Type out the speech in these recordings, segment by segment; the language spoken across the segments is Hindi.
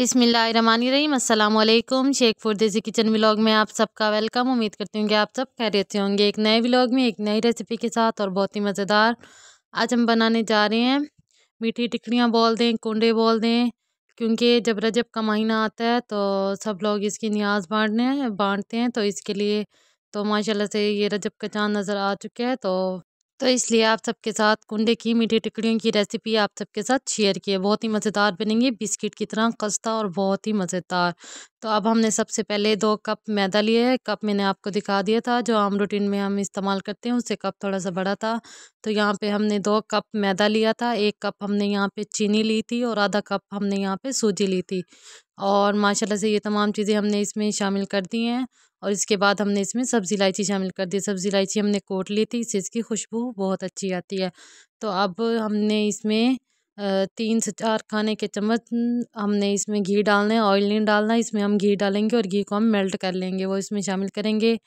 अस्सलाम वालेकुम शेख फुरदेसी किचन व्लॉग में आप सबका वेलकम उम्मीद करती हूँ कि आप सब खैरियत होंगे एक नए व्लॉग में एक नई रेसिपी के साथ और बहुत ही मज़ेदार आज हम बनाने जा रहे हैं मीठी टिकड़ियाँ बोल दें कुंडे बोल दें क्योंकि जब रजब का महीना आता है तो सब लोग इसकी न्याज बांटने बाँटते हैं तो इसके लिए तो माशाल्लाह से ये रजब का चाँद नज़र आ चुका है तो तो इसलिए आप सबके साथ कुंडे की मीठी टिकड़ियों की रेसिपी आप सबके साथ शेयर की है बहुत ही मज़ेदार बनेंगे बिस्किट की तरह खस्ता और बहुत ही मज़ेदार तो अब हमने सबसे पहले दो कप मैदा लिया है कप मैंने आपको दिखा दिया था जो आम रूटीन में हम इस्तेमाल करते हैं उससे कप थोड़ा सा बड़ा था तो यहाँ पर हमने दो कप मैदा लिया था एक कप हमने यहाँ पर चीनी ली थी और आधा कप हमने यहाँ पे सूजी ली थी और माशाला से ये तमाम चीज़ें हमने इसमें शामिल कर दी हैं और इसके बाद हमने इसमें सब्ज़ी इलायची शामिल कर दी सब्ज़ी इलायची हमने कोट ली थी इससे इसकी खुशबू बहुत अच्छी आती है तो अब हमने इसमें तीन से चार खाने के चम्मच हमने इसमें घी डालना है ऑयल नहीं डालना इसमें हम घी डालेंगे और घी को हम मेल्ट कर लेंगे वो इसमें शामिल करेंगे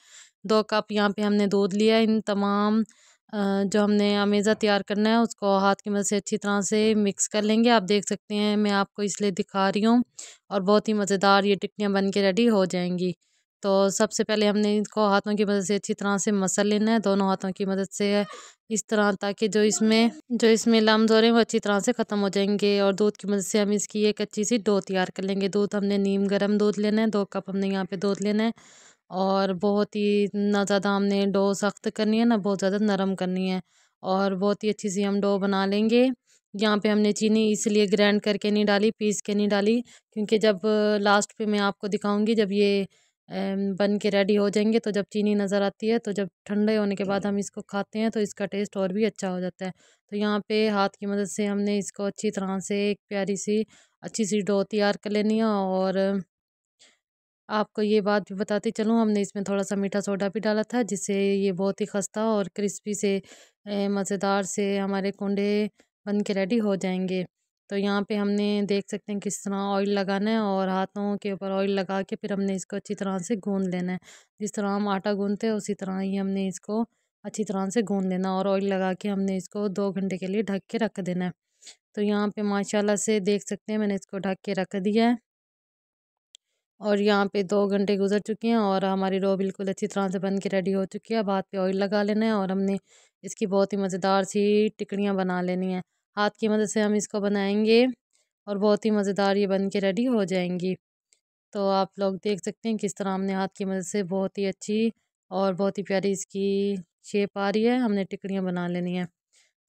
दो कप यहाँ पे हमने दूध लिया इन तमाम जो हमने अमेज़ा तैयार करना है उसको हाथ की मदद से अच्छी तरह से मिक्स कर लेंगे आप देख सकते हैं मैं आपको इसलिए दिखा रही हूँ और बहुत ही मज़ेदार ये टिक्कियाँ बन के रेडी हो जाएंगी तो सबसे पहले हमने इनको हाथों की मदद से अच्छी तरह से मसल लेना है दोनों हाथों की मदद से इस तरह ताकि जो इसमें जो इसमें लम्ब हो रहे हैं वो अच्छी तरह से ख़त्म हो जाएंगे और दूध की मदद से हम इसकी एक अच्छी सी डो तैयार कर लेंगे दूध हमने नीम गर्म दूध लेना है दो कप हमने यहाँ पर दूध लेना है और बहुत ही ना ज़्यादा हमने डो सख्त करनी है ना बहुत ज़्यादा नरम करनी है और बहुत ही अच्छी सी हम डो बना लेंगे यहाँ पे हमने चीनी इसलिए ग्राइंड करके नहीं डाली पीस के नहीं डाली क्योंकि जब लास्ट पे मैं आपको दिखाऊंगी जब ये बन के रेडी हो जाएंगे तो जब चीनी नज़र आती है तो जब ठंडे होने के बाद हम इसको खाते हैं तो इसका टेस्ट और भी अच्छा हो जाता है तो यहाँ पे हाथ की मदद से हमने इसको अच्छी तरह से एक प्यारी सी अच्छी सी डो तैयार कर लेनी है और आपको ये बात भी बताती चलूँ हमने इसमें थोड़ा सा मीठा सोडा भी डाला था जिससे ये बहुत ही खस्ता और क्रिस्पी से मज़ेदार से हमारे कुंडे बन के रेडी हो जाएंगे तो यहाँ पे हमने देख सकते हैं किस तरह ऑयल लगाना है और हाथों के ऊपर ऑयल लगा के फिर हमने इसको अच्छी तरह से गूंद लेना है जिस तरह हम आटा गूंदते हैं उसी तरह ही हमने इसको अच्छी तरह से गूंद लेना और ऑयल लगा के हमने इसको दो घंटे के लिए ढक के रख देना है तो यहाँ पे माशाल्लाह से देख सकते हैं मैंने इसको ढक के रख दिया है और यहाँ पे दो घंटे गुजर चुके हैं और हमारी रो बिल्कुल अच्छी तरह से बन के रेडी हो चुकी है अब हाथ पे ऑयल लगा लेना है और हमने इसकी बहुत ही मज़ेदार सी टिकड़ियाँ बना लेनी है हाथ की मदद से हम इसको बनाएंगे और बहुत ही मज़ेदार ये बन के रेडी हो जाएंगी तो आप लोग देख सकते हैं किस तरह हमने हाथ की मदद से बहुत ही अच्छी और बहुत ही प्यारी इसकी शेप आ रही है हमने टिकड़ियाँ बना लेनी है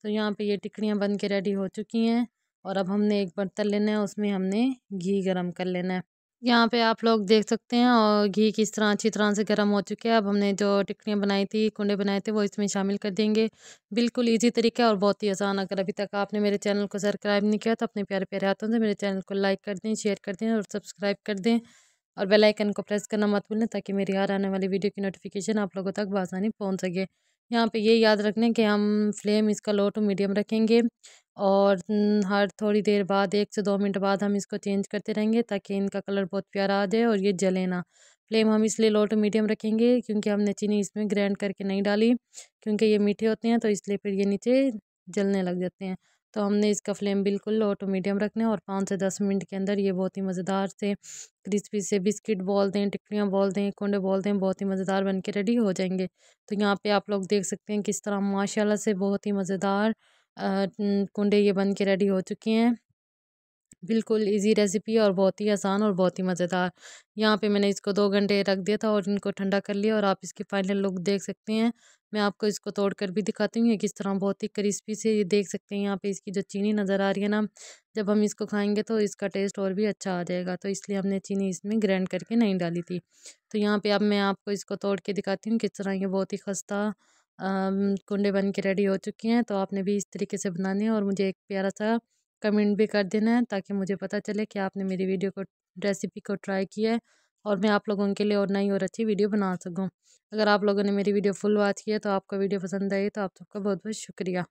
तो यहाँ पे ये टिकड़ियाँ बन के रेडी हो चुकी हैं और अब हमने एक बर्तन लेना है उसमें हमने घी गरम कर लेना है यहाँ पे आप लोग देख सकते हैं और घी किस तरह अच्छी तरह से गर्म हो चुके हैं अब हमने जो टिकड़ियाँ बनाई थी कुंडे बनाए थे वो इसमें शामिल कर देंगे बिल्कुल इजी तरीका है और बहुत ही आसान अगर अभी तक आपने मेरे चैनल को सब्सक्राइब नहीं किया तो अपने प्यारे प्यारे हाथों से मेरे चैनल को लाइक कर दें शेयर कर दें और सब्सक्राइब कर दें और बेलाइकन को प्रेस करना मत भूलें ताकि मेरी हर आने वाली वीडियो की नोटिफिकेशन आप लोगों तक बसानी पहुँच सके यहाँ पे ये याद रखने कि हम फ्लेम इसका लो टू मीडियम रखेंगे और हर थोड़ी देर बाद एक से दो मिनट बाद हम इसको चेंज करते रहेंगे ताकि इनका कलर बहुत प्यारा आ जाए और ये जले ना फ्लेम हम इसलिए लो टू मीडियम रखेंगे क्योंकि हमने चीनी इसमें ग्राइंड करके नहीं डाली क्योंकि ये मीठे होते हैं तो इसलिए फिर ये नीचे जलने लग जाते हैं तो हमने इसका फ्लेम बिल्कुल लो टू मीडियम रखना है और पाँच से दस मिनट के अंदर ये बहुत ही मज़ेदार से क्रिस्पी से बिस्किट बोल दें टिकलियाँ बोल दें कुंडे बोल दें बहुत ही मज़ेदार बन के रेडी हो जाएंगे तो यहाँ पे आप लोग देख सकते हैं किस तरह माशाल्लाह से बहुत ही मज़ेदार कुंडे ये बन के रेडी हो चुके हैं बिल्कुल इजी रेसिपी और बहुत ही आसान और बहुत ही मज़ेदार यहाँ पे मैंने इसको दो घंटे रख दिया था और इनको ठंडा कर लिया और आप इसकी फाइनल लुक देख सकते हैं मैं आपको इसको तोड़ कर भी दिखाती हूँ ये किस तरह बहुत ही क्रिस्पी से ये देख सकते हैं यहाँ पे इसकी जो चीनी नज़र आ रही है ना जब हम इसको खाएंगे तो इसका टेस्ट और भी अच्छा आ जाएगा तो इसलिए हमने चीनी इसमें ग्रैंड करके नहीं डाली थी तो यहाँ पर अब मैं आपको इसको तोड़ के दिखाती हूँ किस तरह ये बहुत ही खस्ता कुंडे बन के रेडी हो चुकी हैं तो आपने भी इस तरीके से बनाने हैं और मुझे एक प्यारा सा कमेंट भी कर देना है ताकि मुझे पता चले कि आपने मेरी वीडियो को रेसिपी को ट्राई किया है और मैं आप लोगों के लिए और नई और अच्छी वीडियो बना सकूँ अगर आप लोगों ने मेरी वीडियो फुल वॉच किया तो आपको वीडियो पसंद आई तो आप सबका बहुत बहुत शुक्रिया